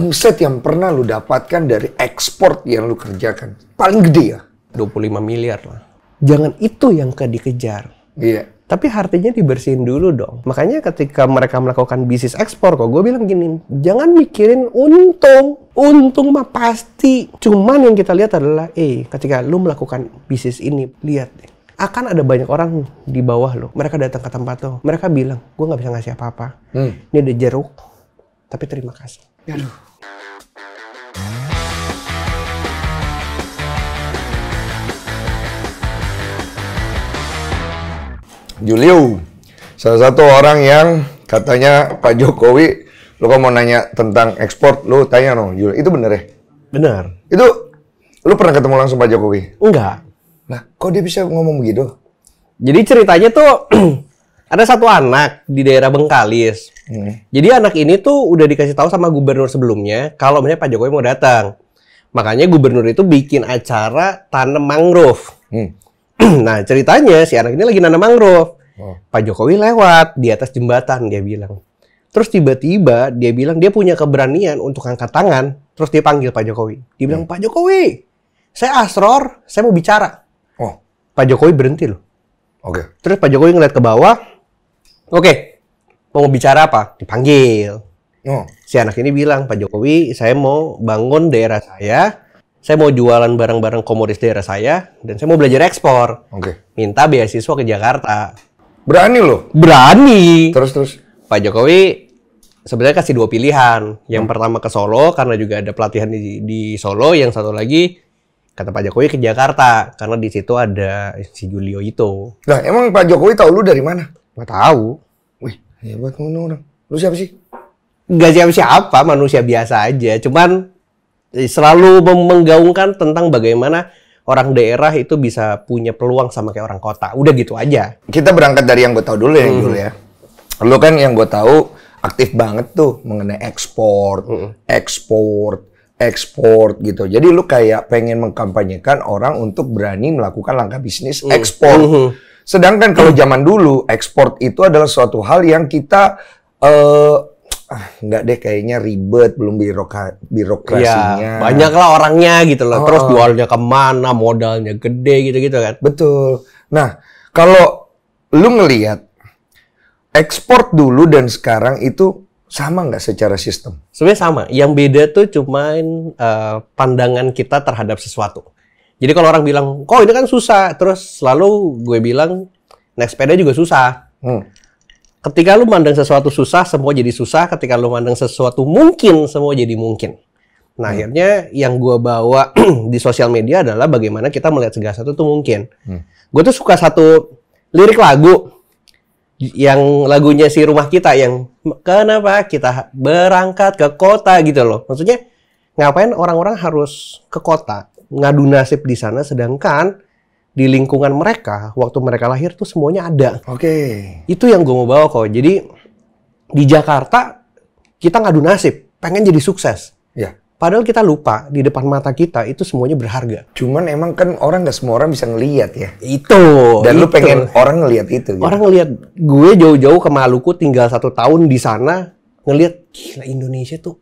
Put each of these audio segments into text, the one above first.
omset yang pernah lu dapatkan dari ekspor yang lu kerjakan? Paling gede ya? 25 miliar lah. Jangan itu yang ke dikejar. Iya. Yeah. Tapi artinya dibersihin dulu dong. Makanya ketika mereka melakukan bisnis ekspor kok, gue bilang gini, jangan mikirin untung. Untung mah pasti. Cuman yang kita lihat adalah, eh ketika lu melakukan bisnis ini, lihat deh akan ada banyak orang di bawah lo. Mereka datang ke tempat lo. Mereka bilang, gue nggak bisa ngasih apa-apa. Hmm. Ini ada jeruk, tapi terima kasih. Aduh. Julio, salah satu orang yang katanya Pak Jokowi, lu kalau mau nanya tentang ekspor, lu tanya no, Julio. Itu bener ya? Bener. Itu lu pernah ketemu langsung Pak Jokowi? Enggak. Nah, kok dia bisa ngomong begitu? Jadi ceritanya tuh ada satu anak di daerah Bengkalis. Hmm. Jadi anak ini tuh udah dikasih tahu sama gubernur sebelumnya kalau misalnya Pak Jokowi mau datang. Makanya gubernur itu bikin acara tanam mangrove. Hmm. nah ceritanya si anak ini lagi nanam mangrove. Oh. Pak Jokowi lewat di atas jembatan dia bilang. Terus tiba-tiba dia bilang dia punya keberanian untuk angkat tangan. Terus dia panggil Pak Jokowi. Dia bilang, hmm. Pak Jokowi, saya asror, saya mau bicara. Oh. Pak Jokowi berhenti loh. Oke. Okay. Terus Pak Jokowi ngeliat ke bawah. Oke, okay, mau bicara apa? Dipanggil. Oh. Si anak ini bilang, Pak Jokowi, saya mau bangun daerah saya saya mau jualan barang-barang komoditas daerah saya dan saya mau belajar ekspor. Oke. Okay. Minta beasiswa ke Jakarta. Berani loh. Berani. Terus terus. Pak Jokowi sebenarnya kasih dua pilihan. Yang hmm. pertama ke Solo karena juga ada pelatihan di, di Solo. Yang satu lagi kata Pak Jokowi ke Jakarta karena di situ ada si Julio itu. Nah emang Pak Jokowi tahu lu dari mana? Gak tahu. Wih hebat ngono Lu siapa sih? Gak siapa-siapa, manusia biasa aja. Cuman Eh, selalu menggaungkan tentang bagaimana orang daerah itu bisa punya peluang sama kayak orang kota. Udah gitu aja. Kita berangkat dari yang gue tahu dulu ya, hmm. Yul ya. Lu kan yang gue tahu aktif banget tuh mengenai ekspor, hmm. ekspor, ekspor gitu. Jadi lu kayak pengen mengkampanyekan orang untuk berani melakukan langkah bisnis hmm. ekspor. -hmm. hmm. Sedangkan kalau hmm. zaman dulu ekspor itu adalah suatu hal yang kita uh, ah nggak deh kayaknya ribet belum biroka, birokrasinya ya, banyak lah orangnya gitu loh oh. terus oh. jualnya kemana modalnya gede gitu gitu kan betul nah kalau lu ngelihat ekspor dulu dan sekarang itu sama nggak secara sistem sebenarnya sama yang beda tuh cuman uh, pandangan kita terhadap sesuatu jadi kalau orang bilang kok oh, ini kan susah terus selalu gue bilang naik sepeda juga susah hmm. Ketika lu mandang sesuatu susah, semua jadi susah. Ketika lu mandang sesuatu mungkin, semua jadi mungkin. Nah, hmm. akhirnya yang gue bawa di sosial media adalah bagaimana kita melihat segala sesuatu tuh mungkin. Hmm. Gue tuh suka satu lirik lagu yang lagunya si rumah kita yang kenapa kita berangkat ke kota gitu loh. Maksudnya ngapain orang-orang harus ke kota ngadu nasib di sana sedangkan di lingkungan mereka waktu mereka lahir tuh semuanya ada. Oke. Okay. Itu yang gue mau bawa kok. Jadi di Jakarta kita ngadu nasib, pengen jadi sukses. Ya. Padahal kita lupa di depan mata kita itu semuanya berharga. Cuman emang kan orang nggak semua orang bisa ngelihat ya. Itu. Dan itu. lu pengen orang ngelihat itu. Gitu. Orang ngelihat gue jauh-jauh ke Maluku tinggal satu tahun di sana ngelihat gila Indonesia tuh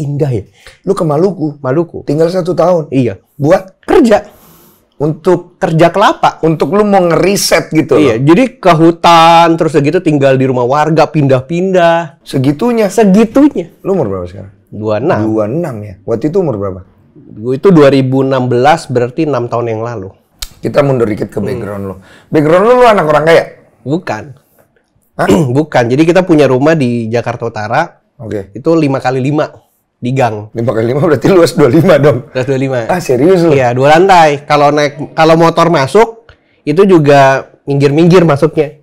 indah ya. Lu ke Maluku? Maluku. Tinggal satu tahun. Iya. Buat kerja untuk kerja kelapa, untuk lu mau ngeriset gitu. Iya, loh. jadi ke hutan terus segitu tinggal di rumah warga pindah-pindah. Segitunya. Segitunya. Lu umur berapa sekarang? 26. 26 ya. Waktu itu umur berapa? Gua itu 2016 berarti 6 tahun yang lalu. Kita mundur dikit ke background hmm. lo. Background lo lu anak orang kaya? Bukan. Hah? Bukan. Jadi kita punya rumah di Jakarta Utara. Oke. Okay. Itu 5 kali 5 di gang. 5 kali 5 berarti luas 25 dong. Luas 25. Ah, serius lu? Iya, dua lantai. Kalau naik kalau motor masuk itu juga minggir-minggir masuknya.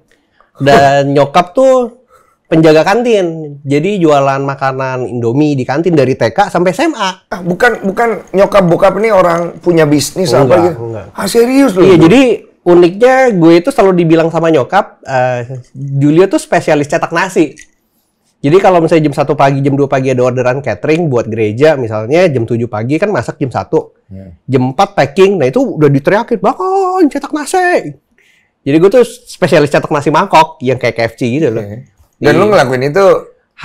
Dan nyokap tuh penjaga kantin. Jadi jualan makanan Indomie di kantin dari TK sampai SMA. Ah, bukan bukan nyokap bokap nih orang punya bisnis oh, apa gitu. Enggak. Ah serius lu? Iya, jadi uniknya gue itu selalu dibilang sama nyokap, uh, Julio tuh spesialis cetak nasi. Jadi kalau misalnya jam 1 pagi, jam 2 pagi ada orderan catering buat gereja misalnya, jam 7 pagi kan masak jam 1. Yeah. Jam 4 packing, nah itu udah diteriakin, bakon cetak nasi. Jadi gue tuh spesialis cetak nasi mangkok yang kayak KFC gitu loh. Okay. Iya. Dan Jadi, lu ngelakuin itu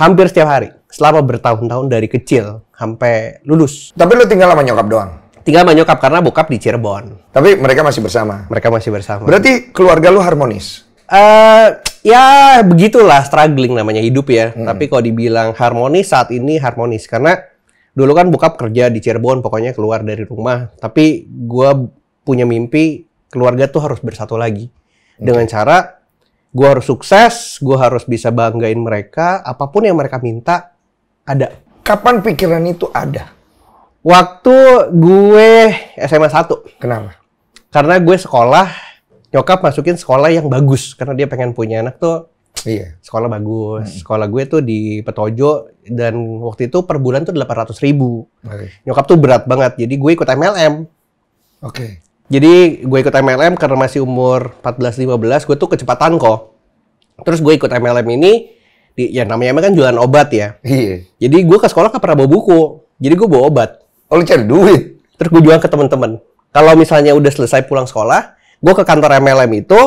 hampir setiap hari selama bertahun-tahun dari kecil sampai lulus. Tapi lu tinggal sama nyokap doang. Tinggal sama nyokap karena bokap di Cirebon. Tapi mereka masih bersama. Mereka masih bersama. Berarti keluarga lu harmonis. uh, ya begitulah struggling namanya hidup ya. Hmm. Tapi kalau dibilang harmonis saat ini harmonis karena dulu kan bokap kerja di Cirebon pokoknya keluar dari rumah. Tapi gue punya mimpi keluarga tuh harus bersatu lagi hmm. dengan cara gue harus sukses, gue harus bisa banggain mereka, apapun yang mereka minta ada. Kapan pikiran itu ada? Waktu gue SMA 1. Kenapa? Karena gue sekolah nyokap masukin sekolah yang bagus karena dia pengen punya anak tuh Iya. Sekolah bagus. Hmm. Sekolah gue tuh di Petojo dan waktu itu per bulan tuh delapan ratus ribu. Okay. Nyokap tuh berat banget. Jadi gue ikut MLM. Oke. Okay. Jadi gue ikut MLM karena masih umur empat belas lima belas, gue tuh kecepatan kok. Terus gue ikut MLM ini, di, ya namanya kan jualan obat ya. Iya. Jadi gue ke sekolah gak pernah buku. Jadi gue bawa obat. Oh lu cari duit? Terus gue jual ke temen-temen. Kalau misalnya udah selesai pulang sekolah, gue ke kantor MLM itu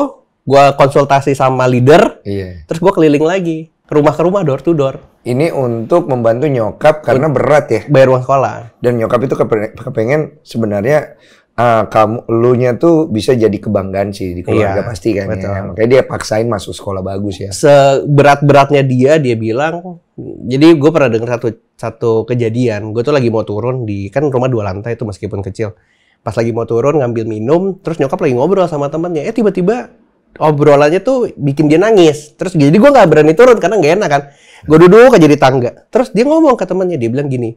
gue konsultasi sama leader iya. terus gue keliling lagi rumah ke rumah door to door ini untuk membantu nyokap karena berat ya bayar uang sekolah dan nyokap itu kepengen sebenarnya uh, kamu lu nya tuh bisa jadi kebanggaan sih di keluarga iya, pasti kan ya. betul. ya makanya dia paksain masuk sekolah bagus ya seberat beratnya dia dia bilang jadi gue pernah dengar satu satu kejadian gue tuh lagi mau turun di kan rumah dua lantai itu meskipun kecil pas lagi mau turun ngambil minum terus nyokap lagi ngobrol sama temennya eh tiba-tiba obrolannya tuh bikin dia nangis terus jadi gue nggak berani turun karena nggak enak kan gue duduk aja di tangga terus dia ngomong ke temennya dia bilang gini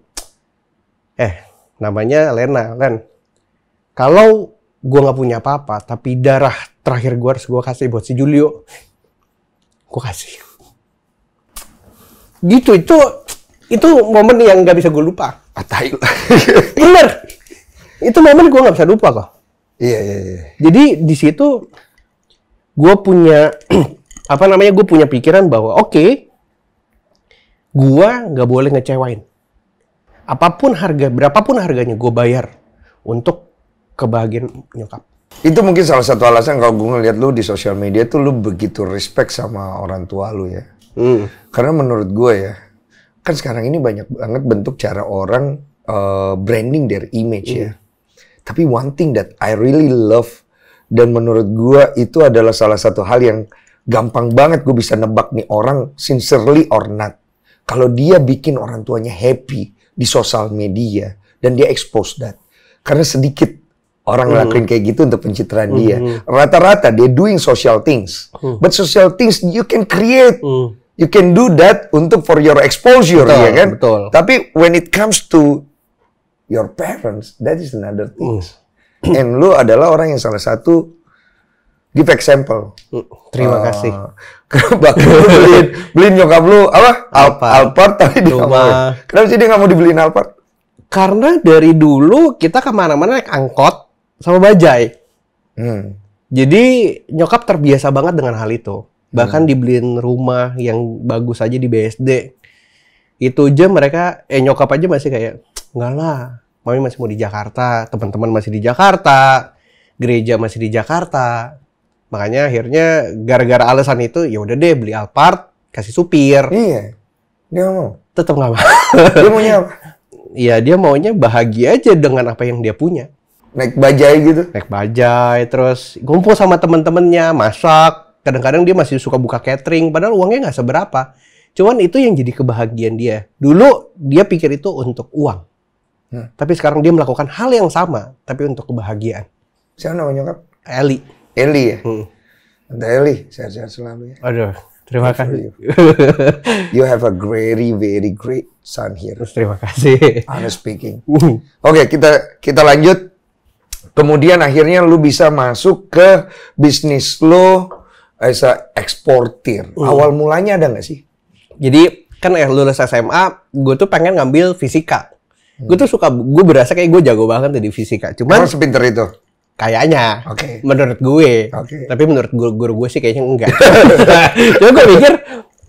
eh namanya Lena Len kalau gue nggak punya apa-apa tapi darah terakhir gue harus gue kasih buat si Julio gue kasih gitu itu itu momen yang nggak bisa gue lupa atau ah, bener itu momen gue nggak bisa lupa kok iya iya, iya. jadi di situ gue punya apa namanya gue punya pikiran bahwa oke okay, gue nggak boleh ngecewain apapun harga berapapun harganya gue bayar untuk kebahagiaan nyokap itu mungkin salah satu alasan kalau gue ngeliat lu di sosial media tuh lu begitu respect sama orang tua lu ya hmm. karena menurut gue ya kan sekarang ini banyak banget bentuk cara orang uh, branding their image ya. hmm. ya tapi one thing that I really love dan menurut gue itu adalah salah satu hal yang gampang banget gue bisa nebak nih orang sincerely or not. Kalau dia bikin orang tuanya happy di sosial media dan dia expose that. Karena sedikit orang hmm. ngelakuin mm. kayak gitu untuk pencitraan mm. dia. Hmm. Rata-rata dia doing social things. Mm. But social things you can create. Mm. You can do that untuk for your exposure ya betul, ya kan. Betul. Tapi when it comes to your parents, that is another things, Mm. And lu adalah orang yang salah satu give example. Hmm. Terima uh, kasih. Bakal lu beliin, beliin nyokap lu apa? Alphard. Alphard tapi di rumah. Kenapa sih dia nggak mau dibeliin Alphard? Karena dari dulu kita kemana-mana naik angkot sama bajai. Hmm. Jadi nyokap terbiasa banget dengan hal itu. Bahkan hmm. dibeliin rumah yang bagus aja di BSD. Itu aja mereka, eh nyokap aja masih kayak, enggak lah mami masih mau di Jakarta teman-teman masih di Jakarta gereja masih di Jakarta makanya akhirnya gara-gara alasan itu ya udah deh beli Alphard kasih supir iya dia mau tetap nggak mau dia maunya apa Iya dia maunya bahagia aja dengan apa yang dia punya naik bajai gitu naik bajai terus ngumpul sama teman-temannya masak kadang-kadang dia masih suka buka catering padahal uangnya nggak seberapa cuman itu yang jadi kebahagiaan dia dulu dia pikir itu untuk uang Hmm. Tapi sekarang dia melakukan hal yang sama, tapi untuk kebahagiaan. Siapa nama nyokap? Eli. Eli ya? Hmm. Ada Eli, sehat-sehat selalu ya. Aduh, terima kasih. You. you have a very, very great son here. Terima kasih. Honest speaking. Uh. Oke, okay, kita kita lanjut. Kemudian akhirnya lu bisa masuk ke bisnis lo as a eksportir. Hmm. Awal mulanya ada nggak sih? Jadi kan eh, lulus SMA, gue tuh pengen ngambil fisika Gue tuh suka, gue berasa kayak gue jago banget di fisika. Cuman Kamu sepinter itu? Kayaknya. Okay. Menurut gue. Okay. Tapi menurut guru, guru gue sih kayaknya enggak. Jadi gue mikir,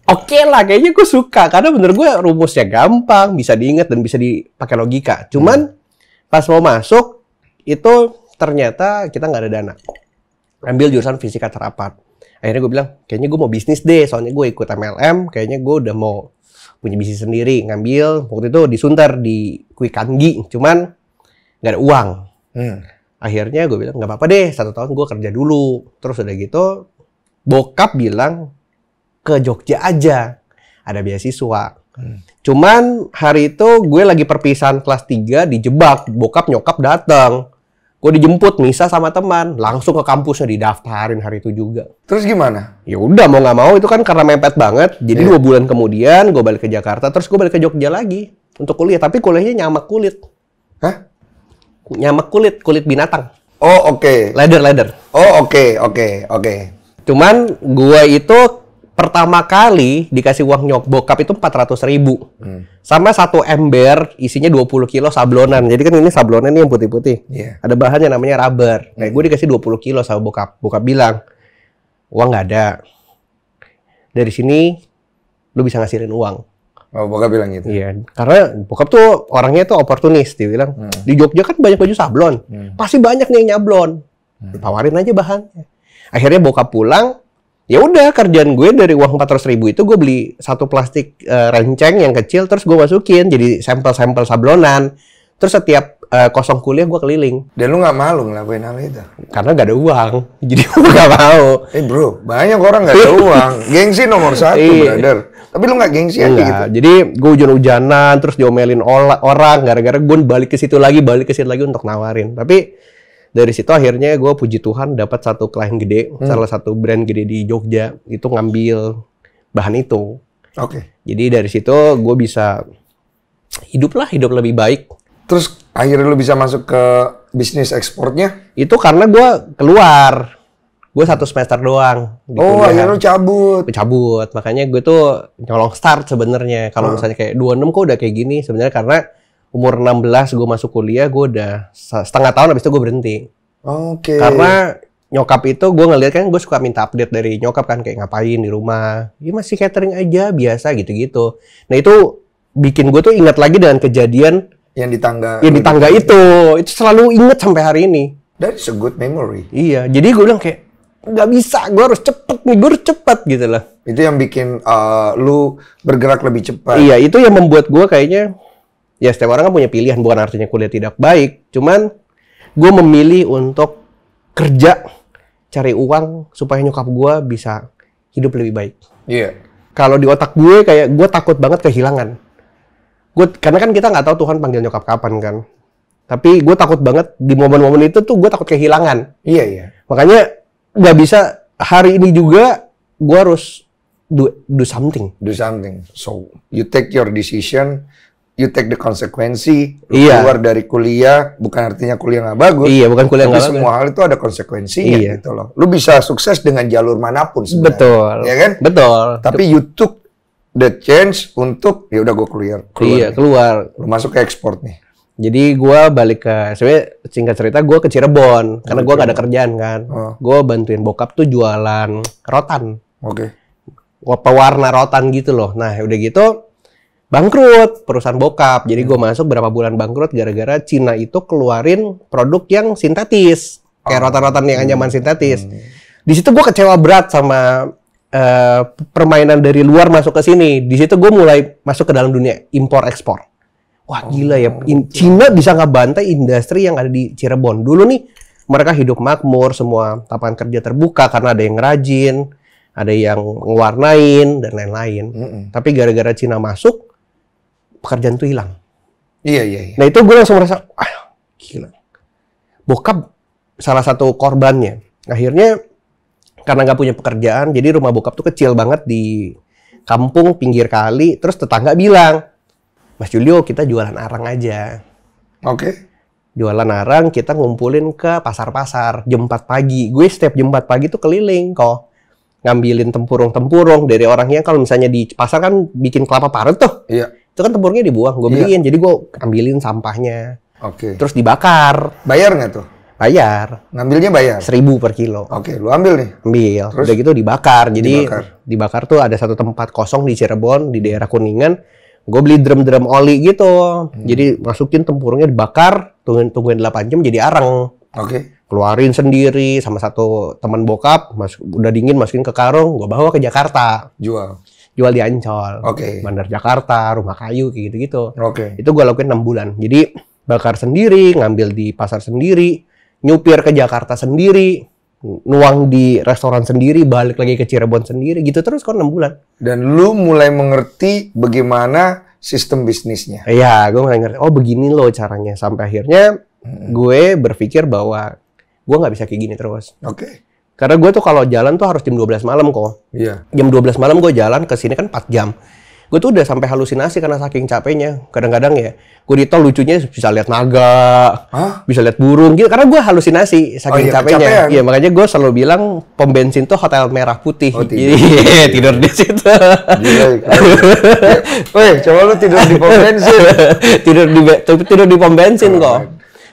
oke okay lah kayaknya gue suka. Karena menurut gue rumusnya gampang, bisa diingat dan bisa dipakai logika. Cuman hmm. pas mau masuk, itu ternyata kita nggak ada dana. Ambil jurusan fisika terapat. Akhirnya gue bilang, kayaknya gue mau bisnis deh. Soalnya gue ikut MLM, kayaknya gue udah mau punya bisnis sendiri ngambil waktu itu disunter di kui kangi cuman nggak ada uang hmm. akhirnya gue bilang nggak apa-apa deh satu tahun gue kerja dulu terus udah gitu bokap bilang ke Jogja aja ada beasiswa hmm. cuman hari itu gue lagi perpisahan kelas 3 dijebak bokap nyokap datang gue dijemput misa sama teman langsung ke kampusnya didaftarin hari itu juga terus gimana ya udah mau nggak mau itu kan karena mepet banget jadi yeah. dua bulan kemudian gue balik ke Jakarta terus gue balik ke Jogja lagi untuk kuliah tapi kuliahnya nyamak kulit hah nyamak kulit kulit binatang oh oke okay. leather leather oh oke okay, oke okay, oke okay. cuman gue itu pertama kali dikasih uang nyok bokap itu 400 ribu hmm. sama satu ember isinya 20 kilo sablonan jadi kan ini sablonan nih yang putih-putih yeah. ada bahannya namanya rubber nah hmm. gue dikasih 20 kilo sama bokap bokap bilang uang nggak ada dari sini lu bisa ngasihin uang Oh, bokap bilang gitu. Iya, karena bokap tuh orangnya tuh oportunis, dia bilang. Hmm. Di Jogja kan banyak baju sablon. Hmm. Pasti banyak nih yang nyablon. Hmm. Tawarin aja bahannya. Akhirnya bokap pulang, ya udah kerjaan gue dari uang 400 ribu itu gue beli satu plastik uh, renceng yang kecil terus gue masukin jadi sampel-sampel sablonan terus setiap uh, kosong kuliah gue keliling dan lu nggak malu ngelakuin hal itu karena gak ada uang jadi gue gak mau eh bro banyak orang gak ada uang gengsi nomor satu iya. brother tapi lu gak gengsi aja gitu jadi gue hujan-hujanan terus diomelin orang gara-gara gue balik ke situ lagi balik ke situ lagi untuk nawarin tapi dari situ akhirnya gue puji Tuhan dapat satu klien gede hmm. salah satu brand gede di Jogja itu ngambil bahan itu oke okay. jadi dari situ gue bisa hidup lah hidup lebih baik terus akhirnya lo bisa masuk ke bisnis ekspornya itu karena gue keluar gue satu semester doang. Di oh, akhirnya cabut. cabut, makanya gue tuh nyolong start sebenarnya. Kalau hmm. misalnya kayak 26 kok udah kayak gini sebenarnya karena umur 16 gue masuk kuliah gue udah setengah tahun habis itu gue berhenti oke okay. karena nyokap itu gue ngeliat kan gue suka minta update dari nyokap kan kayak ngapain di rumah ya masih catering aja biasa gitu-gitu nah itu bikin gue tuh ingat lagi dengan kejadian yang di tangga yang di tangga itu itu, selalu inget sampai hari ini that's a good memory iya jadi gue bilang kayak nggak bisa gue harus cepet nih gue harus cepet gitu loh itu yang bikin uh, lu bergerak lebih cepat iya itu yang membuat gue kayaknya ya setiap orang kan punya pilihan bukan artinya kuliah tidak baik cuman gue memilih untuk kerja cari uang supaya nyokap gue bisa hidup lebih baik iya yeah. kalau di otak gue kayak gue takut banget kehilangan gue karena kan kita nggak tahu Tuhan panggil nyokap kapan kan tapi gue takut banget di momen-momen itu tuh gue takut kehilangan iya yeah, iya yeah. makanya nggak bisa hari ini juga gue harus do do something do something so you take your decision you take the konsekuensi iya. keluar dari kuliah bukan artinya kuliah nggak bagus iya bukan kuliah nggak bagus semua hal itu ada konsekuensinya iya. gitu loh lu bisa sukses dengan jalur manapun sebenarnya. betul ya kan betul tapi you took the change untuk ya udah gue keluar, keluar iya keluar lu masuk ke ekspor nih jadi gue balik ke sebenarnya singkat cerita gue ke Cirebon oh, karena gue gak ada kerjaan kan oh. gue bantuin bokap tuh jualan rotan oke okay. pewarna rotan gitu loh nah udah gitu bangkrut perusahaan bokap. Jadi iya. gue masuk berapa bulan bangkrut gara-gara Cina itu keluarin produk yang sintetis kayak ah. rotan-rotan yang hmm. anyaman sintetis. Hmm. Di situ gue kecewa berat sama uh, permainan dari luar masuk ke sini. Di situ gue mulai masuk ke dalam dunia impor ekspor. Wah oh, gila ya, In gitu. Cina bisa bantai industri yang ada di Cirebon. Dulu nih mereka hidup makmur, semua lapangan kerja terbuka karena ada yang rajin, ada yang ngewarnain dan lain-lain. Mm -mm. Tapi gara-gara Cina masuk, pekerjaan tuh hilang. Iya, iya, iya. Nah itu gue langsung merasa, ah gila. Bokap salah satu korbannya. Akhirnya karena nggak punya pekerjaan, jadi rumah bokap tuh kecil banget di kampung pinggir kali. Terus tetangga bilang, Mas Julio kita jualan arang aja. Oke. Okay. Jualan arang kita ngumpulin ke pasar-pasar jam 4 pagi. Gue setiap jam 4 pagi tuh keliling kok ngambilin tempurung-tempurung dari orang yang kalau misalnya di pasar kan bikin kelapa parut tuh. Iya itu kan tempurnya dibuang gue iya. beliin yeah. jadi gue ambilin sampahnya oke okay. terus dibakar bayar nggak tuh bayar ngambilnya bayar seribu per kilo oke okay, lu ambil nih ambil terus udah gitu dibakar jadi dibakar. dibakar tuh ada satu tempat kosong di Cirebon di daerah kuningan gue beli drum-drum oli gitu hmm. jadi masukin tempurungnya dibakar tungguin tungguin delapan jam jadi arang oke okay. keluarin sendiri sama satu teman bokap masuk udah dingin masukin ke karung gue bawa ke Jakarta jual jual di Ancol, okay. Bandar Jakarta, Rumah Kayu kayak gitu-gitu. Oke. Okay. Itu gue lakuin enam bulan. Jadi bakar sendiri, ngambil di pasar sendiri, nyupir ke Jakarta sendiri, nuang di restoran sendiri, balik lagi ke Cirebon sendiri, gitu terus kok enam bulan. Dan lu mulai mengerti bagaimana sistem bisnisnya. Iya, gue mulai ngerti. Oh begini loh caranya. Sampai akhirnya hmm. gue berpikir bahwa gue nggak bisa kayak gini terus. Oke. Okay. Karena gue tuh kalau jalan tuh harus jam 12 malam kok. Iya. Jam 12 malam gue jalan ke sini kan 4 jam. Gue tuh udah sampai halusinasi karena saking capeknya. Kadang-kadang ya, gue di tol lucunya bisa lihat naga, Hah? bisa lihat burung gitu. Karena gue halusinasi saking oh, iya, capeknya. Kecapean. Iya, makanya gue selalu bilang pom bensin tuh hotel merah putih. Oh, tidur. Iya, tidur di situ. Ya, Woi, coba lu tidur di pom bensin. tidur di tidur di pom bensin oh, kok.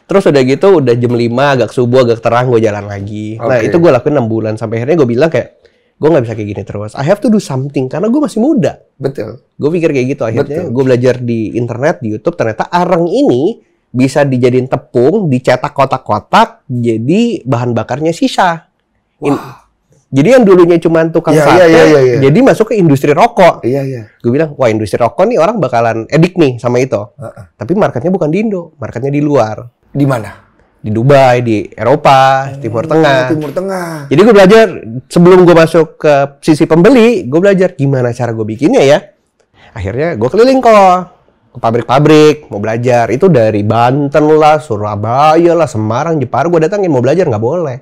Terus udah gitu udah jam 5 agak subuh agak terang gue jalan lagi. Okay. Nah itu gue lakuin enam bulan sampai akhirnya gue bilang kayak gue nggak bisa kayak gini terus. I have to do something karena gue masih muda. Betul. Gue pikir kayak gitu akhirnya. Gue belajar di internet di YouTube ternyata arang ini bisa dijadiin tepung, dicetak kotak-kotak, jadi bahan bakarnya sisa. Wow. jadi yang dulunya cuma tukang yeah, iya, sate, yeah, yeah, yeah, yeah. jadi masuk ke industri rokok. Iya iya. Gue bilang, wah industri rokok nih orang bakalan edik nih sama itu. Uh -uh. Tapi marketnya bukan di Indo, marketnya di luar. Di mana? Di Dubai, di Eropa, hmm, Timur Tengah. Timur Tengah. Jadi gue belajar sebelum gue masuk ke sisi pembeli, gue belajar gimana cara gue bikinnya ya. Akhirnya gue keliling kok ke pabrik-pabrik mau belajar itu dari Banten lah Surabaya lah Semarang Jepara gue datangin mau belajar nggak boleh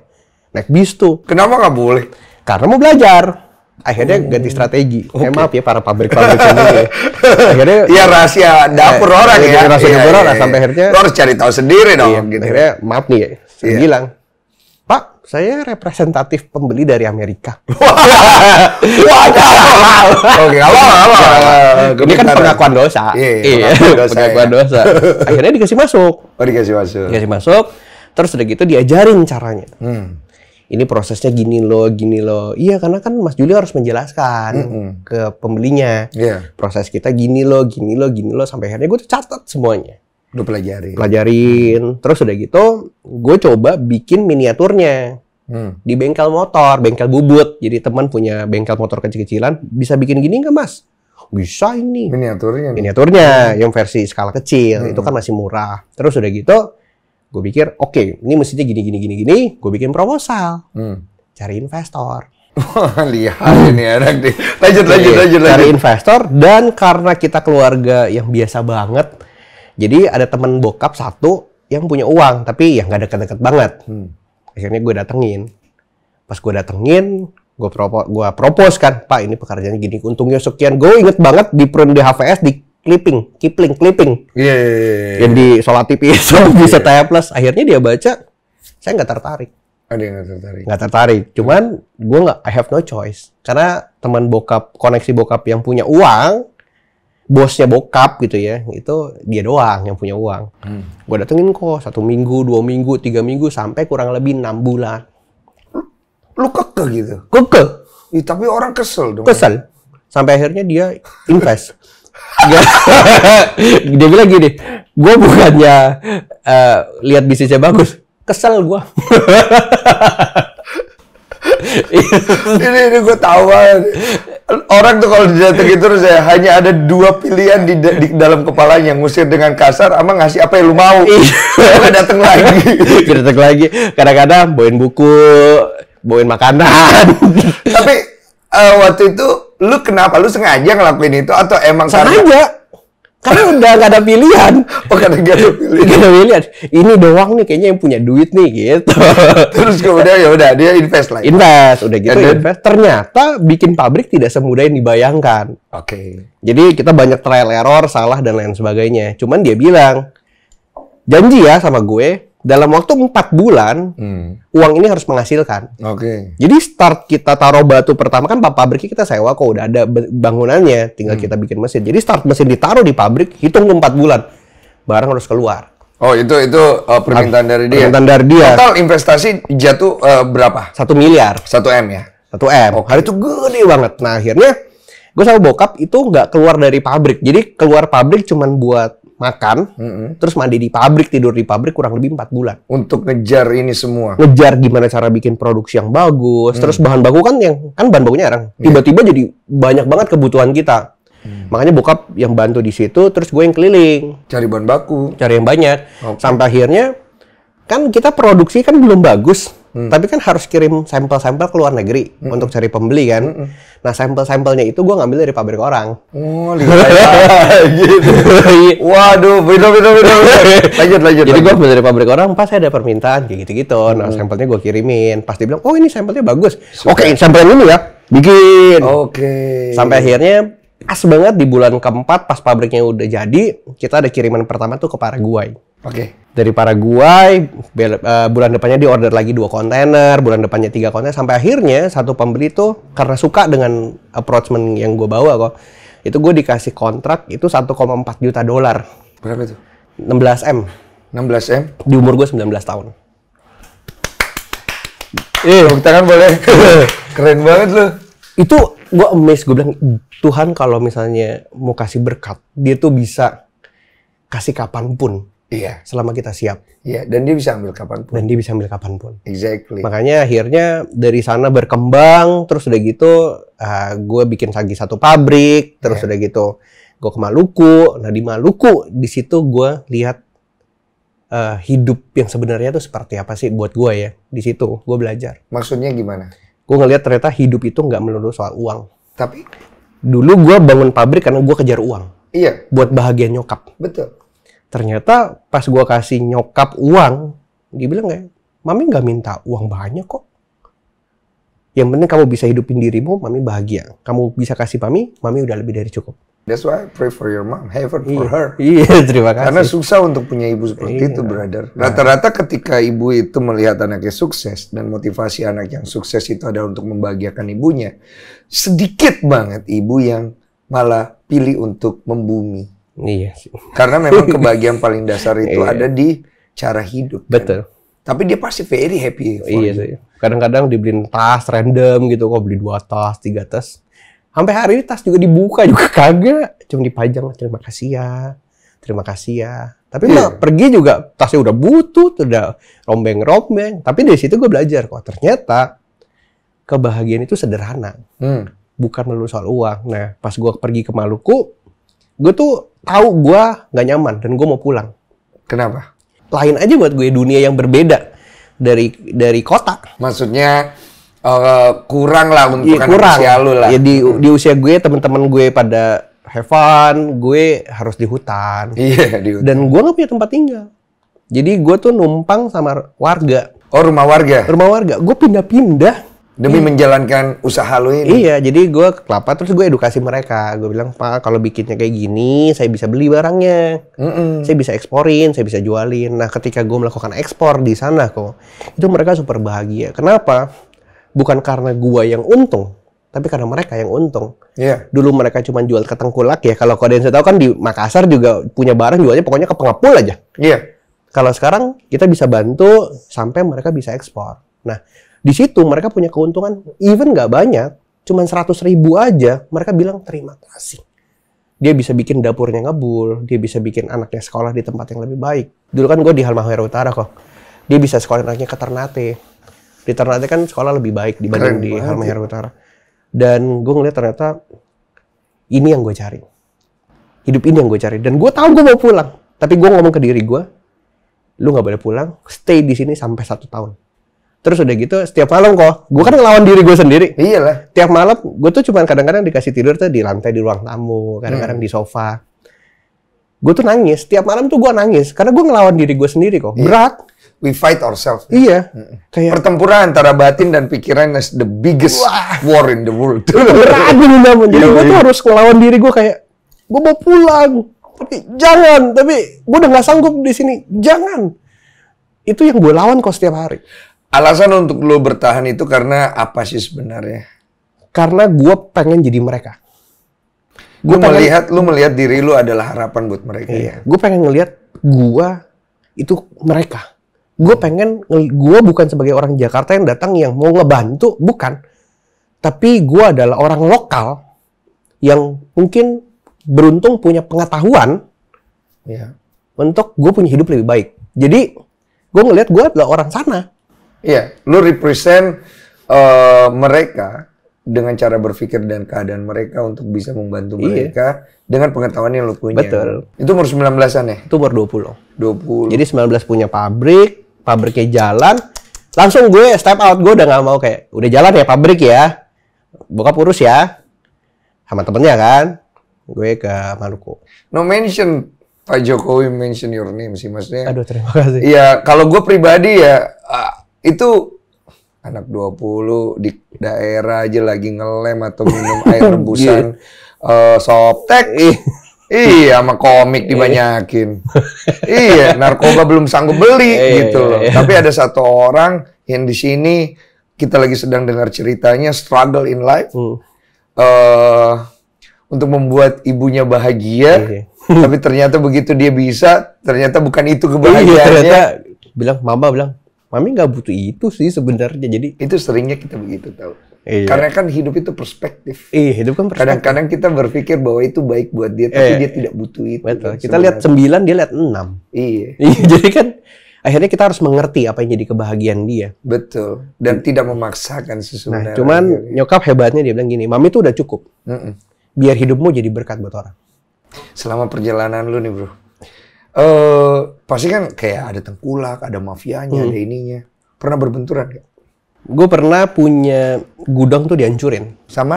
naik bis tuh kenapa nggak boleh karena mau belajar akhirnya oh. ganti strategi. Okay. Eh, maaf ya para pabrik-pabrik ini. Ya. Akhirnya ya rahasia dapur eh, orang ya. Rahasia ya, dapur ya, orang ya. sampai iya. akhirnya Lo harus cari tahu sendiri dong iya, gitu. Akhirnya maaf nih ya. Saya iya. bilang, "Pak, saya representatif pembeli dari Amerika." Wah, Oke, kalau apa. Iya, ini kan pengakuan dosa. Iya, iya. pengakuan dosa. pengakuan dosa. Akhirnya dikasih masuk. Oh, dikasih masuk. Dikasih masuk. Terus udah gitu diajarin caranya. Hmm ini prosesnya gini loh, gini loh. Iya, karena kan Mas Juli harus menjelaskan mm -hmm. ke pembelinya. Yeah. Proses kita gini loh, gini loh, gini loh sampai akhirnya gue tuh catat semuanya. Lu pelajarin. Pelajarin. Mm. Terus udah gitu, gue coba bikin miniaturnya. Hmm. Di bengkel motor, bengkel bubut. Jadi teman punya bengkel motor kecil-kecilan, bisa bikin gini nggak mas? Bisa ini. Miniaturnya. Miniaturnya, nih. yang versi skala kecil. Hmm. Itu kan masih murah. Terus udah gitu, Gue pikir, oke, okay, ini mestinya gini, gini, gini, gini. Gue bikin proposal. Hmm. Cari investor. Lihat ini ya, anak nih. Lanjut, lanjut, lanjut, iya, lanjut. Cari investor. Dan karena kita keluarga yang biasa banget, jadi ada temen bokap satu yang punya uang, tapi yang gak deket-deket banget. Hmm. Akhirnya gue datengin. Pas gue datengin, gue propo, gue propose kan, Pak ini pekerjaannya gini, untungnya sekian. Gue inget banget di prun di HVS di clipping, kipling, clipping. Iya. Yeah, yeah, yeah. Yang di Solatipis, yeah. di Setaya Plus. Akhirnya dia baca, saya nggak tertarik. Ada oh, yang nggak tertarik. Nggak tertarik. Cuman gue nggak, I have no choice. Karena teman bokap, koneksi bokap yang punya uang, bosnya bokap gitu ya, itu dia doang yang punya uang. Hmm. Gue datengin kok satu minggu, dua minggu, tiga minggu, sampai kurang lebih enam bulan. Lu, lu keke gitu? Keke. Ya, tapi orang kesel dong. Kesel. Sampai akhirnya dia invest. dia bilang gini, gue bukannya uh, lihat bisnisnya bagus, kesel gue. ini ini gue tahu banget. Orang tuh kalau dijatuhin terus ya hanya ada dua pilihan di, di dalam kepalanya ngusir dengan kasar ama ngasih apa yang lu mau. Iya. Gue dateng lagi. datang lagi. Kadang-kadang bawain buku, bawain makanan. Tapi uh, waktu itu lu kenapa lu sengaja ngelakuin itu atau emang sengaja karena... karena udah gak ada pilihan oh karena gak ada pilihan gak ada pilihan ini doang nih kayaknya yang punya duit nih gitu terus kemudian ya udah dia invest lagi invest udah gitu then, invest ternyata bikin pabrik tidak semudah yang dibayangkan oke okay. jadi kita banyak trial error salah dan lain sebagainya cuman dia bilang janji ya sama gue dalam waktu empat bulan hmm. uang ini harus menghasilkan. Oke. Okay. Jadi start kita taruh batu pertama kan pabrik kita sewa kok udah ada bangunannya, tinggal hmm. kita bikin mesin. Jadi start mesin ditaruh di pabrik, hitung empat bulan, barang harus keluar. Oh itu itu uh, permintaan dari dia. Permintaan dari dia. Total investasi jatuh uh, berapa? Satu miliar. Satu m ya. Satu m. Oh Hari itu gede banget. Nah akhirnya gue sama bokap itu nggak keluar dari pabrik. Jadi keluar pabrik cuman buat makan, mm -hmm. terus mandi di pabrik, tidur di pabrik kurang lebih empat bulan. Untuk ngejar ini semua. Ngejar gimana cara bikin produksi yang bagus, mm. terus bahan baku kan yang kan bahan bakunya orang. Iya. Tiba-tiba yeah. jadi banyak banget kebutuhan kita. Hmm. Makanya bokap yang bantu di situ, terus gue yang keliling. Cari bahan baku. Cari yang banyak. Okay. Sampai akhirnya kan kita produksi kan belum bagus. Hmm. Tapi kan harus kirim sampel-sampel ke luar negeri hmm. untuk cari pembeli kan. Hmm. hmm. Nah sampel-sampelnya itu gue ngambil dari pabrik orang. Oh, gitu. Waduh, bener bener bener. Lanjut lanjut. Jadi gue ambil dari pabrik orang. Pas ada permintaan kayak gitu-gitu. Nah, hmm. Nah sampelnya gue kirimin. Pas bilang, oh ini sampelnya bagus. Oke, okay, sampel yang ini ya. Bikin. Oke. Okay. Sampai akhirnya pas banget di bulan keempat pas pabriknya udah jadi kita ada kiriman pertama tuh ke Paraguay. Oke. Okay dari para guai eh, bulan depannya di order lagi dua kontainer bulan depannya tiga kontainer sampai akhirnya satu pembeli tuh karena suka dengan approachment yang gue bawa kok itu gue dikasih kontrak itu 1,4 juta dolar berapa itu 16 m 16 m di umur gue 19 tahun eh kita kan boleh keren banget loh itu gue emes, gue bilang Tuhan kalau misalnya mau kasih berkat dia tuh bisa kasih kapanpun Iya. Selama kita siap. Iya, dan dia bisa ambil kapan pun. Dan dia bisa ambil kapan pun. Exactly. Makanya akhirnya dari sana berkembang, terus udah gitu uh, ah, gue bikin lagi satu pabrik, terus yeah. udah gitu gue ke Maluku. Nah di Maluku di situ gue lihat uh, hidup yang sebenarnya tuh seperti apa sih buat gue ya di situ gue belajar. Maksudnya gimana? Gue ngeliat ternyata hidup itu nggak melulu soal uang. Tapi dulu gue bangun pabrik karena gue kejar uang. Iya. Buat bahagia nyokap. Betul Ternyata pas gue kasih nyokap uang, dia bilang kayak, Mami nggak minta uang banyak kok. Yang penting kamu bisa hidupin dirimu, Mami bahagia. Kamu bisa kasih Mami, Mami udah lebih dari cukup. That's why I pray for your mom, heaven for iya, her. Iya, terima kasih. Karena susah untuk punya ibu seperti iya. itu, brother. Nah. Rata-rata ketika ibu itu melihat anaknya sukses dan motivasi anak yang sukses itu ada untuk membahagiakan ibunya, sedikit banget ibu yang malah pilih untuk membumi. Iya. Karena memang kebahagiaan paling dasar itu iya. ada di cara hidup. Kan? Betul. Kan? Tapi dia pasti very happy. iya sih. Kadang-kadang dibeliin tas random gitu, kok beli dua tas, tiga tas. Sampai hari ini tas juga dibuka juga kagak, cuma dipajang. Terima kasih ya, terima kasih ya. Tapi yeah. Iya. pergi juga tasnya udah butuh, udah rombeng-rombeng. Tapi dari situ gue belajar kok ternyata kebahagiaan itu sederhana. Hmm. Bukan melulu soal uang. Nah, pas gue pergi ke Maluku, gue tuh tahu gue nggak nyaman dan gue mau pulang. Kenapa? Lain aja buat gue dunia yang berbeda dari dari kota. Maksudnya uh, kurang lah untuk ya, kurang. usia lu lah. Ya di di usia gue teman-teman gue pada have gue harus di hutan. Iya, di hutan. Dan gue nggak punya tempat tinggal. Jadi gue tuh numpang sama warga. Oh, rumah warga? Rumah warga. Gue pindah-pindah demi iya. menjalankan usaha lo ini. Iya, jadi gue ke Kelapa terus gue edukasi mereka. Gue bilang pak kalau bikinnya kayak gini, saya bisa beli barangnya, mm -mm. saya bisa eksporin, saya bisa jualin. Nah, ketika gue melakukan ekspor di sana kok, itu mereka super bahagia. Kenapa? Bukan karena gue yang untung, tapi karena mereka yang untung. Iya. Yeah. Dulu mereka cuma jual ke tengkulak ya. Kalau kalian tahu kan di Makassar juga punya barang jualnya pokoknya ke pengepul aja. Iya. Yeah. Kalau sekarang kita bisa bantu sampai mereka bisa ekspor. Nah, di situ mereka punya keuntungan even nggak banyak, cuman seratus ribu aja, mereka bilang terima kasih. Dia bisa bikin dapurnya ngebul, dia bisa bikin anaknya sekolah di tempat yang lebih baik. Dulu kan gue di Halmahera Utara kok. Dia bisa sekolah anaknya ke Ternate. Di Ternate kan sekolah lebih baik dibanding Keren di Halmahera Utara. Dan gue ngeliat ternyata ini yang gue cari. Hidup ini yang gue cari. Dan gue tahu gue mau pulang. Tapi gue ngomong ke diri gue, lu nggak boleh pulang, stay di sini sampai satu tahun. Terus udah gitu setiap malam kok, gue kan ngelawan diri gue sendiri. Iya lah. Tiap malam gue tuh cuman kadang-kadang dikasih tidur tuh di lantai di ruang tamu, kadang-kadang hmm. di sofa. Gue tuh nangis, setiap malam tuh gue nangis karena gue ngelawan diri gue sendiri kok. Iya. Berat. We fight ourselves. Iya. Hmm. Kayak pertempuran antara batin dan pikiran is the biggest Wah. war in the world. Berat benar Jadi gue tuh harus ngelawan diri gue kayak gue mau pulang, tapi jangan, tapi gue udah gak sanggup di sini, jangan. Itu yang gue lawan kok setiap hari. Alasan untuk lo bertahan itu karena apa sih sebenarnya? Karena gue pengen jadi mereka. Gue melihat, lo melihat diri lo adalah harapan buat mereka. Iya. Gue pengen ngelihat gue itu mereka. Gue pengen, gue bukan sebagai orang Jakarta yang datang yang mau ngebantu, bukan. Tapi gue adalah orang lokal yang mungkin beruntung punya pengetahuan ya. untuk gue punya hidup lebih baik. Jadi gue ngelihat gue adalah orang sana. Iya, lu represent uh, mereka dengan cara berpikir dan keadaan mereka untuk bisa membantu iya. mereka dengan pengetahuan yang lu punya. Betul. Itu umur 19-an ya? Itu umur 20. 20. Jadi 19 punya pabrik, pabriknya jalan, langsung gue step out, gue udah gak mau kayak, udah jalan ya pabrik ya, bokap urus ya, sama temennya kan, gue ke Maluku. No mention Pak Jokowi mention your name sih maksudnya. Aduh terima kasih. Iya kalau gue pribadi ya itu anak 20 di daerah aja lagi ngelem atau minum air rebusan uh, iya. eh, ih iya. iya, sama komik iya. dibanyakin. iya, narkoba belum sanggup beli gitu loh. Tapi ada satu orang yang di sini kita lagi sedang dengar ceritanya struggle in life. Hmm. Uh, untuk membuat ibunya bahagia, tapi ternyata begitu dia bisa, ternyata bukan itu kebahagiaannya. bilang mama bilang mami nggak butuh itu sih sebenarnya jadi itu seringnya kita begitu tahu iya. karena kan hidup itu perspektif iya hidup kan perspektif. kadang-kadang kita berpikir bahwa itu baik buat dia tapi iya, dia tidak butuh itu betul kita sebenarnya. lihat sembilan dia lihat enam iya, iya jadi kan akhirnya kita harus mengerti apa yang jadi kebahagiaan dia betul dan hmm. tidak memaksakan sesungguhnya. nah cuman iya, iya. nyokap hebatnya dia bilang gini mami tuh udah cukup Mm-mm. biar hidupmu jadi berkat buat orang selama perjalanan lu nih bro Uh, pasti kan kayak ada tengkulak, ada mafianya, hmm. ada ininya. Pernah berbenturan gak? Gue pernah punya gudang tuh dihancurin. Sama?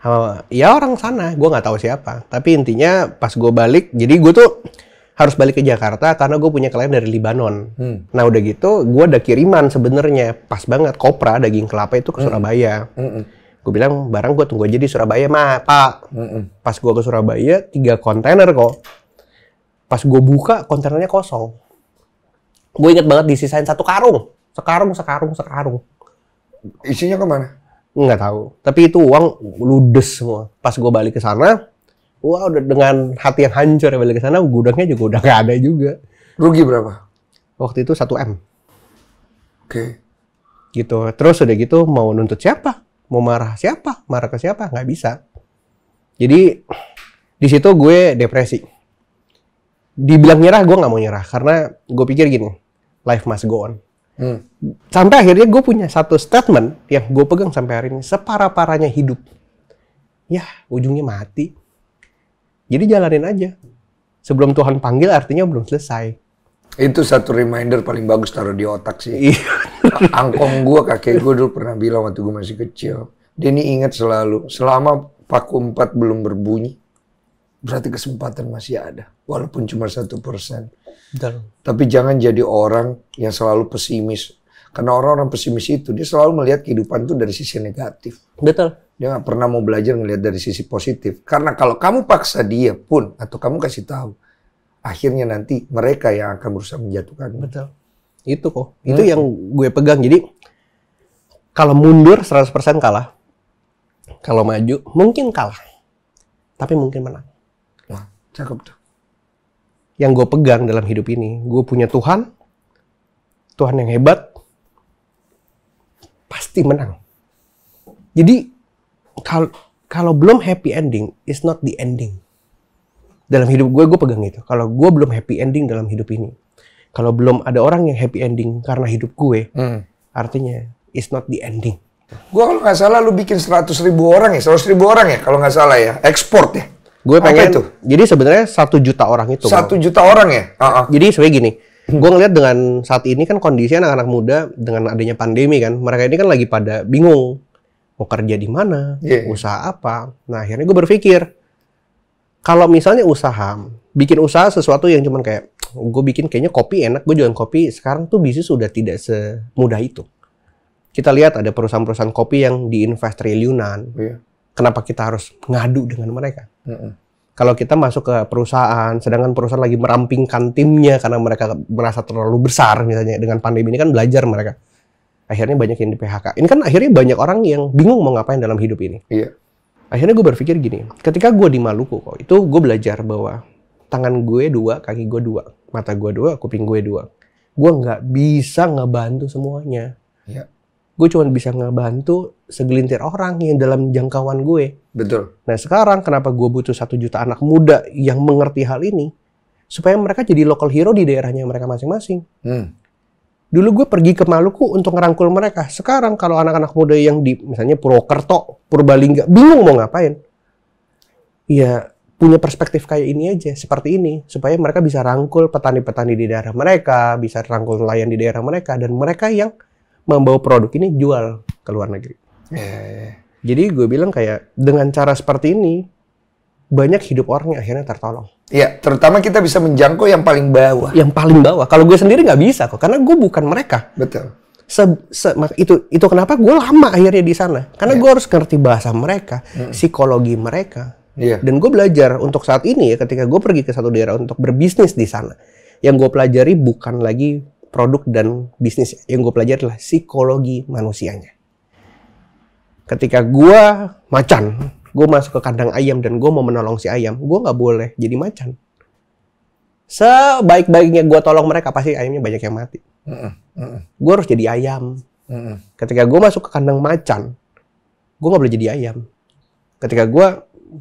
Sama ya orang sana. Gue gak tahu siapa. Tapi intinya pas gue balik, jadi gue tuh harus balik ke Jakarta karena gue punya klien dari Lebanon. Hmm. Nah udah gitu, gue ada kiriman sebenarnya pas banget kopra daging kelapa itu ke hmm. Surabaya. Hmm. gue bilang barang gue tunggu aja di Surabaya mah pak mm pas gue ke Surabaya tiga kontainer kok Pas gue buka kontennya kosong. Gue inget banget disisain satu karung, sekarung, sekarung, sekarung. Isinya kemana? Nggak tahu. Tapi itu uang ludes semua. Pas gue balik ke sana, wah udah dengan hati yang hancur ya balik ke sana, gudangnya juga udah gak ada juga. Rugi berapa? Waktu itu 1 m. Oke. Okay. Gitu. Terus udah gitu mau nuntut siapa? Mau marah siapa? Marah ke siapa? Gak bisa. Jadi di situ gue depresi dibilang nyerah gue nggak mau nyerah karena gue pikir gini life must go on hmm. sampai akhirnya gue punya satu statement yang gue pegang sampai hari ini separah paranya hidup ya ujungnya mati jadi jalanin aja sebelum Tuhan panggil artinya belum selesai itu satu reminder paling bagus taruh di otak sih. Iya. Angkong gue, kakek gue dulu pernah bilang waktu gue masih kecil. Denny ingat selalu, selama paku empat belum berbunyi, berarti kesempatan masih ada walaupun cuma satu persen. Tapi jangan jadi orang yang selalu pesimis. Karena orang-orang pesimis itu dia selalu melihat kehidupan itu dari sisi negatif. Betul. Dia nggak pernah mau belajar ngelihat dari sisi positif. Karena kalau kamu paksa dia pun atau kamu kasih tahu, akhirnya nanti mereka yang akan berusaha menjatuhkan. Betul. Itu kok. Hmm. Itu yang gue pegang. Jadi kalau mundur 100% kalah. Kalau maju mungkin kalah. Tapi mungkin menang. Wah, cakep tuh yang gue pegang dalam hidup ini. Gue punya Tuhan, Tuhan yang hebat, pasti menang. Jadi kalau kalau belum happy ending, it's not the ending. Dalam hidup gue, gue pegang itu. Kalau gue belum happy ending dalam hidup ini, kalau belum ada orang yang happy ending karena hidup gue, hmm. artinya it's not the ending. Gue kalau nggak salah, lu bikin 100 ribu orang ya, 100 ribu orang ya, kalau nggak salah ya, ekspor ya. Gue pengen itu? Jadi sebenarnya satu juta orang itu. Satu juta orang ya? Uh -uh. Jadi sebenarnya gini, gue ngeliat dengan saat ini kan kondisi anak-anak muda dengan adanya pandemi kan, mereka ini kan lagi pada bingung mau kerja di mana, yeah. Iya. usaha apa. Nah akhirnya gue berpikir kalau misalnya usaha, bikin usaha sesuatu yang cuman kayak gue bikin kayaknya kopi enak, gue jualan kopi. Sekarang tuh bisnis sudah tidak semudah itu. Kita lihat ada perusahaan-perusahaan kopi yang diinvest triliunan. Yeah kenapa kita harus ngadu dengan mereka? Mm-hmm. Kalau kita masuk ke perusahaan, sedangkan perusahaan lagi merampingkan timnya karena mereka merasa terlalu besar, misalnya dengan pandemi ini kan belajar mereka. Akhirnya banyak yang di PHK. Ini kan akhirnya banyak orang yang bingung mau ngapain dalam hidup ini. Iya. Akhirnya gue berpikir gini, ketika gue di Maluku kok, itu gue belajar bahwa tangan gue dua, kaki gue dua, mata gue dua, kuping gue dua. Gue nggak bisa ngebantu semuanya. Iya. Gue cuma bisa ngebantu segelintir orang yang dalam jangkauan gue. Betul. Nah sekarang kenapa gue butuh satu juta anak muda yang mengerti hal ini supaya mereka jadi local hero di daerahnya mereka masing-masing. Hmm. Dulu gue pergi ke Maluku untuk ngerangkul mereka. Sekarang kalau anak-anak muda yang di misalnya Purwokerto, Purbalingga, bingung mau ngapain. Ya punya perspektif kayak ini aja, seperti ini, supaya mereka bisa rangkul petani-petani di daerah mereka, bisa rangkul nelayan di daerah mereka, dan mereka yang membawa produk ini jual ke luar negeri. Jadi gue bilang kayak dengan cara seperti ini banyak hidup orang yang akhirnya tertolong. Iya, terutama kita bisa menjangkau yang paling bawah. Yang paling bawah. Kalau gue sendiri nggak bisa kok, karena gue bukan mereka. Betul. Se, se, itu itu kenapa gue lama akhirnya di sana, karena ya. gue harus ngerti bahasa mereka, hmm. psikologi mereka. Iya. Dan gue belajar untuk saat ini ya, ketika gue pergi ke satu daerah untuk berbisnis di sana, yang gue pelajari bukan lagi produk dan bisnis, yang gue pelajari adalah psikologi manusianya ketika gue macan gue masuk ke kandang ayam dan gue mau menolong si ayam gue nggak boleh jadi macan sebaik-baiknya gue tolong mereka pasti ayamnya banyak yang mati gue harus jadi ayam ketika gue masuk ke kandang macan gue nggak boleh jadi ayam ketika gue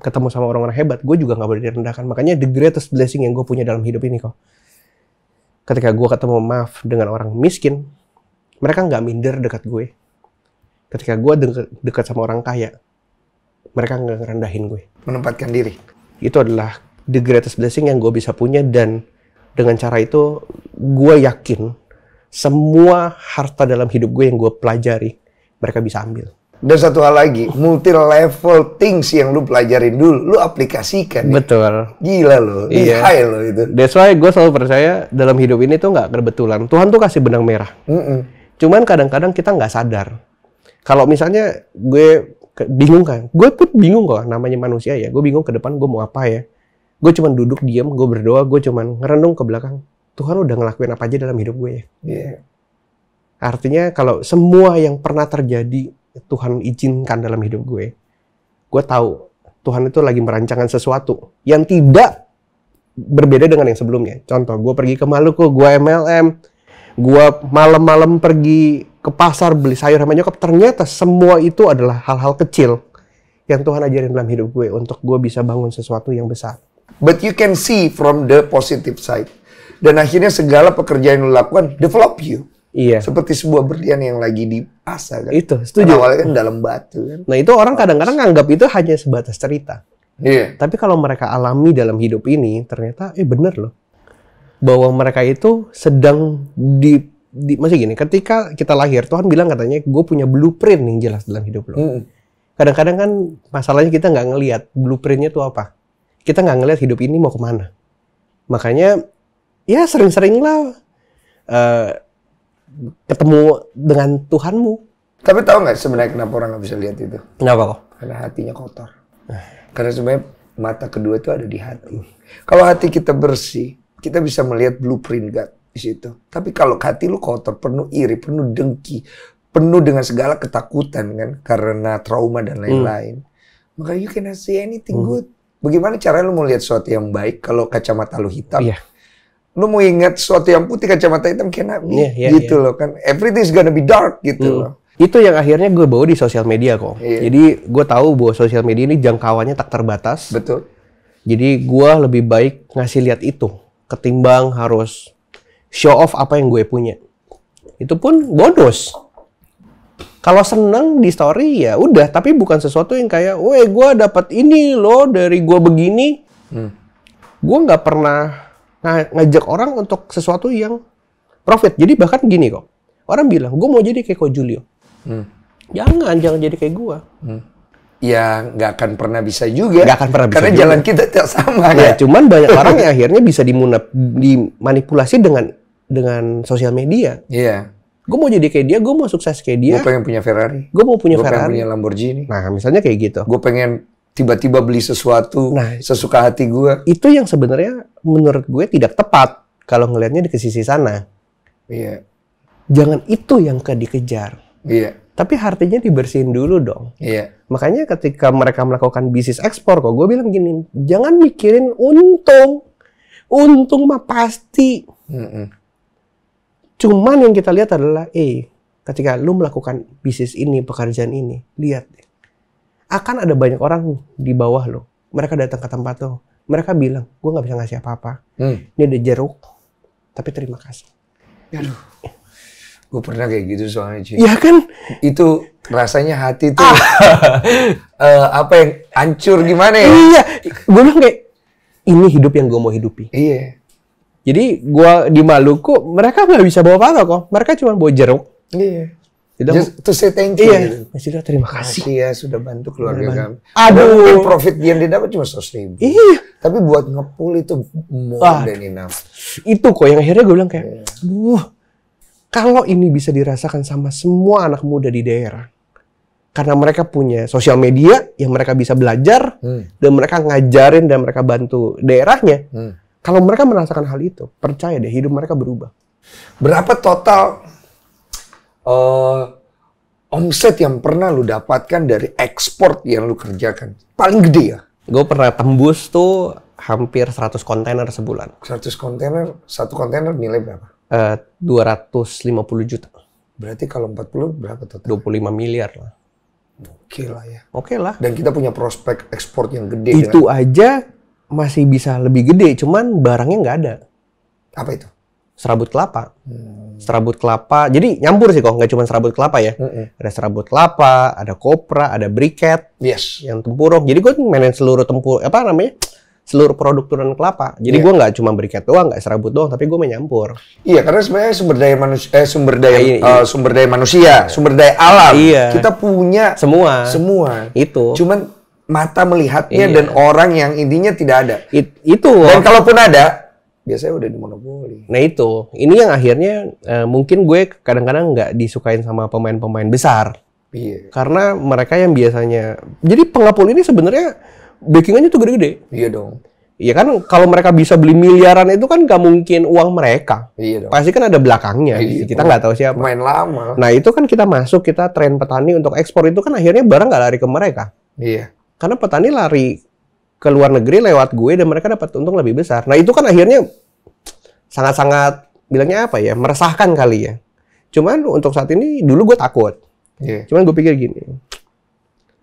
ketemu sama orang-orang hebat gue juga nggak boleh direndahkan makanya the greatest blessing yang gue punya dalam hidup ini kok ketika gue ketemu maaf dengan orang miskin mereka nggak minder dekat gue ketika gue deket, dekat sama orang kaya mereka nggak ngerendahin gue menempatkan diri itu adalah the greatest blessing yang gue bisa punya dan dengan cara itu gue yakin semua harta dalam hidup gue yang gue pelajari mereka bisa ambil dan satu hal lagi multi level things yang lu pelajarin dulu lu aplikasikan ya. betul gila lo iya. high lo itu that's why gue selalu percaya dalam hidup ini tuh nggak kebetulan Tuhan tuh kasih benang merah mm -mm. cuman kadang-kadang kita nggak sadar kalau misalnya gue ke, bingung kan, gue pun bingung kok namanya manusia ya. Gue bingung ke depan gue mau apa ya. Gue cuman duduk diam, gue berdoa, gue cuman ngerenung ke belakang. Tuhan udah ngelakuin apa aja dalam hidup gue ya. Yeah. Artinya kalau semua yang pernah terjadi Tuhan izinkan dalam hidup gue, gue tahu Tuhan itu lagi merancangkan sesuatu yang tidak berbeda dengan yang sebelumnya. Contoh, gue pergi ke Maluku, gue MLM, gue malam-malam pergi ke pasar beli sayur sama nyokap ternyata semua itu adalah hal-hal kecil yang Tuhan ajarin dalam hidup gue untuk gue bisa bangun sesuatu yang besar. But you can see from the positive side. Dan akhirnya segala pekerjaan yang lo lakukan develop you. Iya. Seperti sebuah berlian yang lagi diasah. Kan? Itu, setuju. Karena awalnya kan dalam batu kan. Nah itu orang kadang-kadang nganggap itu hanya sebatas cerita. Iya. Tapi kalau mereka alami dalam hidup ini, ternyata eh bener loh. Bahwa mereka itu sedang di di, masih gini, ketika kita lahir Tuhan bilang katanya gue punya blueprint yang jelas dalam hidup lo. kadang Kadang-kadang kan masalahnya kita nggak ngelihat blueprintnya tuh apa. Kita nggak ngelihat hidup ini mau kemana. Makanya ya sering lah uh, eh, ketemu dengan Tuhanmu. Tapi tahu nggak sebenarnya kenapa orang nggak bisa lihat itu? Kenapa kok? Karena hatinya kotor. Karena sebenarnya mata kedua itu ada di hati. Kalau hati kita bersih, kita bisa melihat blueprint God di situ. Tapi kalau hati lu kotor, penuh iri, penuh dengki, penuh dengan segala ketakutan kan karena trauma dan hmm. lain-lain. Hmm. Maka you cannot see anything hmm. good. Bagaimana cara lu mau lihat sesuatu yang baik kalau kacamata lu hitam? Yeah. Lu mau ingat sesuatu yang putih kacamata hitam kenapa be. Yeah, yeah, gitu yeah. loh kan. is gonna be dark gitu hmm. loh. Itu yang akhirnya gue bawa di sosial media kok. Yeah. Jadi gue tahu bahwa sosial media ini jangkauannya tak terbatas. Betul. Jadi gue lebih baik ngasih lihat itu ketimbang harus show off apa yang gue punya itu pun bodos. kalau seneng di story ya udah tapi bukan sesuatu yang kayak woi gue dapat ini loh dari gue begini hmm. gue nggak pernah ngajak orang untuk sesuatu yang profit jadi bahkan gini kok orang bilang gue mau jadi kayak ko Julio hmm. jangan jangan jadi kayak gue hmm. ya nggak akan pernah bisa juga nggak akan pernah bisa karena juga. jalan kita tidak sama nah, ya cuman banyak orang yang akhirnya bisa dimanipulasi dengan dengan sosial media. Iya. Gue mau jadi kayak dia, gue mau sukses kayak dia. Gue pengen punya Ferrari. Gue mau punya gua Ferrari. Gue pengen punya Lamborghini. Nah, misalnya kayak gitu. Gue pengen tiba-tiba beli sesuatu nah, sesuka hati gue. Itu yang sebenarnya menurut gue tidak tepat kalau ngelihatnya di ke sisi sana. Iya. Jangan itu yang ke dikejar. Iya. Tapi artinya dibersihin dulu dong. Iya. Makanya ketika mereka melakukan bisnis ekspor kok, gue bilang gini, jangan mikirin untung. Untung mah pasti. Mm -mm Cuman yang kita lihat adalah, eh, ketika lu melakukan bisnis ini, pekerjaan ini, lihat deh. Akan ada banyak orang di bawah lo. Mereka datang ke tempat lo. Mereka bilang, gue gak bisa ngasih apa-apa. Hmm. Ini ada jeruk, tapi terima kasih. Aduh, gue pernah kayak gitu soalnya. Ci. Ya kan? Itu rasanya hati tuh ah. uh, apa yang hancur gimana ya? Iya, gue bilang kayak ini hidup yang gue mau hidupi. Iya. Jadi gua di Maluku mereka nggak bisa bawa apa-apa kok. Mereka cuma bawa jeruk. Iya. Yeah. Just to say thank you. Iya. iya. Masih terima kasih. Iya sudah bantu keluarga kami. Aduh. Mungkin profit yang didapat cuma seratus ribu. Iya. Tapi buat ngepul itu more ah, than enough. Itu kok yang akhirnya gue bilang kayak, yeah. kalau ini bisa dirasakan sama semua anak muda di daerah, karena mereka punya sosial media yang mereka bisa belajar hmm. dan mereka ngajarin dan mereka bantu daerahnya. Hmm kalau mereka merasakan hal itu, percaya deh hidup mereka berubah. Berapa total uh, omset yang pernah lu dapatkan dari ekspor yang lu kerjakan? Paling gede ya? Gue pernah tembus tuh hampir 100 kontainer sebulan. 100 kontainer, satu kontainer nilai berapa? Eh, uh, 250 juta. Berarti kalau 40 berapa total? 25 miliar lah. Oke okay lah ya. Oke okay lah. Dan kita punya prospek ekspor yang gede. Itu dengan... aja masih bisa lebih gede, cuman barangnya nggak ada. Apa itu? Serabut kelapa. Hmm. Serabut kelapa. Jadi nyampur sih kok, nggak cuma serabut kelapa ya. Hmm. Ada serabut kelapa, ada kopra, ada briket. Yes. Yang tempurung. Jadi gue mainin seluruh tempur apa namanya? seluruh produk turunan kelapa. Jadi yeah. gue nggak cuma briket doang, nggak serabut doang, tapi gue nyampur. Iya, karena sebenarnya sumber daya manusia, eh, sumber daya, iya, iya. Uh, sumber daya manusia, iya. sumber daya alam. Iya. Kita punya semua. Semua. Itu. Cuman mata melihatnya iya. dan orang yang intinya tidak ada. It, itu. Dan kalaupun ada, biasanya udah dimonopoli. Nah itu, ini yang akhirnya uh, mungkin gue kadang-kadang nggak disukain sama pemain-pemain besar. Iya. Karena mereka yang biasanya, jadi pengapul ini sebenarnya backingannya tuh gede-gede. Iya dong. Iya kan kalau mereka bisa beli miliaran itu kan nggak mungkin uang mereka. Iya dong. Pasti kan ada belakangnya. Iya, kita nggak tahu siapa. Main lama. Nah itu kan kita masuk kita tren petani untuk ekspor itu kan akhirnya barang nggak lari ke mereka. Iya. Karena petani lari ke luar negeri lewat gue dan mereka dapat untung lebih besar. Nah, itu kan akhirnya sangat-sangat bilangnya apa ya? meresahkan kali ya. Cuman untuk saat ini dulu gue takut. Yeah. Cuman gue pikir gini.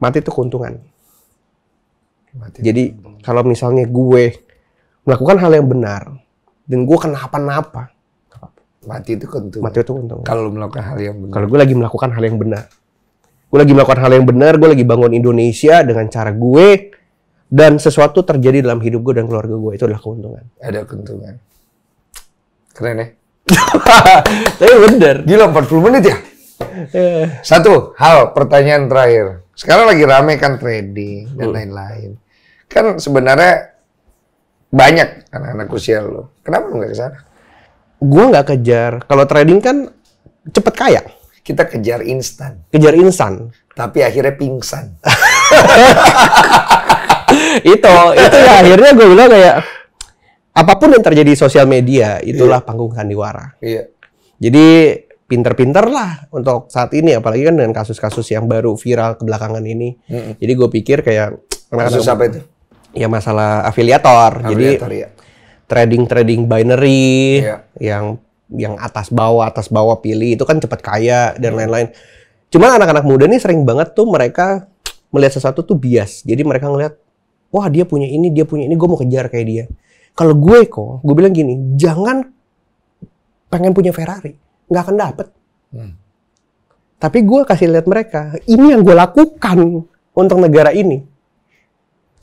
Mati itu keuntungan. Mati Jadi kalau misalnya gue melakukan hal yang benar dan gue kenapa-napa, mati itu keuntungan. Mati itu keuntungan. Kalau melakukan hal yang benar. Kalau gue lagi melakukan hal yang benar gue lagi melakukan hal yang benar gue lagi bangun Indonesia dengan cara gue dan sesuatu terjadi dalam hidup gue dan keluarga gue itu adalah keuntungan ada keuntungan keren ya tapi bener gila 40 menit ya eh. satu hal pertanyaan terakhir sekarang lagi rame kan trading dan hmm. lain-lain kan sebenarnya banyak anak-anak usia lo kenapa lo nggak kesana gue nggak kejar kalau trading kan cepet kaya kita kejar instan. Kejar instan. Tapi akhirnya pingsan. itu, itu ya akhirnya gue bilang kayak apapun yang terjadi di sosial media itulah yeah. panggung sandiwara. Iya. Yeah. Jadi pinter-pinter lah untuk saat ini apalagi kan dengan kasus-kasus yang baru viral kebelakangan ini. Mm -hmm. Jadi gue pikir kayak kasus kan apa itu? Ya masalah afiliator. Jadi ya. trading-trading binary yeah. yang yang atas bawah atas bawah pilih itu kan cepat kaya dan iya. lain-lain. Cuman anak-anak muda ini sering banget tuh mereka melihat sesuatu tuh bias. Jadi mereka ngelihat wah dia punya ini, dia punya ini, gue mau kejar kayak dia. Kalau gue kok, gue bilang gini, jangan pengen punya Ferrari, nggak akan dapet. Hmm. Tapi gue kasih lihat mereka, ini yang gue lakukan untuk negara ini.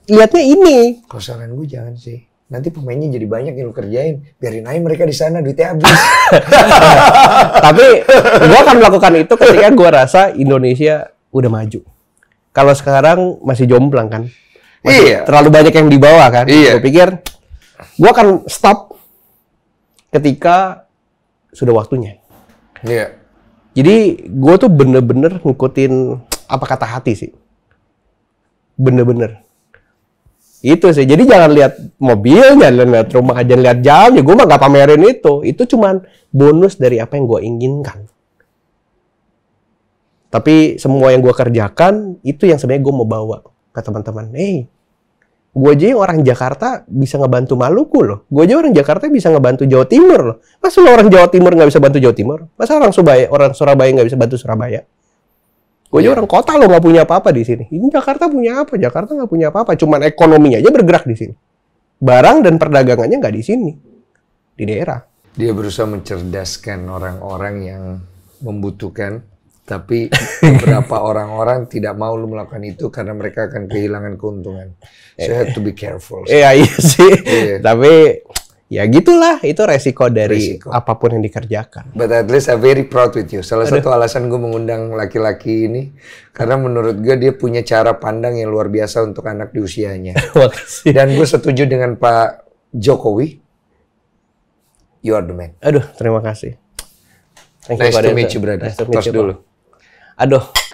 Lihatnya ini. Kalau saran gue jangan sih nanti pemainnya jadi banyak yang lu kerjain biarin aja mereka di sana duitnya habis tapi gua akan melakukan itu ketika gua rasa Indonesia udah maju kalau sekarang masih jomplang kan masih iya terlalu banyak yang dibawa kan iya. gua pikir gua akan stop ketika sudah waktunya iya jadi gue tuh bener-bener ngikutin apa kata hati sih bener-bener itu sih. Jadi jangan lihat mobilnya, jangan lihat rumah, aja lihat jamnya. Gue mah gak pamerin itu. Itu cuman bonus dari apa yang gue inginkan. Tapi semua yang gue kerjakan itu yang sebenarnya gue mau bawa ke teman-teman. Eh, hey, gue aja yang orang Jakarta bisa ngebantu Maluku loh. Gue aja orang Jakarta bisa ngebantu Jawa Timur loh. Masa orang Jawa Timur nggak bisa bantu Jawa Timur? Masa orang Surabaya, orang Surabaya nggak bisa bantu Surabaya? Gue aja yeah. orang kota loh nggak punya apa-apa di sini. Ini Jakarta punya apa? Jakarta nggak punya apa-apa. Cuman ekonominya aja bergerak di sini. Barang dan perdagangannya nggak di sini, di daerah. Dia berusaha mencerdaskan orang-orang yang membutuhkan, tapi beberapa orang-orang tidak mau lu melakukan itu karena mereka akan kehilangan keuntungan. So you have to be careful. Iya iya sih. Iya. Tapi ya gitulah itu resiko dari resiko. apapun yang dikerjakan. But at least I'm very proud with you. Salah Aduh. satu alasan gue mengundang laki-laki ini karena menurut gue dia punya cara pandang yang luar biasa untuk anak di usianya. Dan gue setuju dengan Pak Jokowi. You are the man. Aduh, terima kasih. Thank nice you, to meet you, brother. Nice to meet Tos you, dulu. Aduh.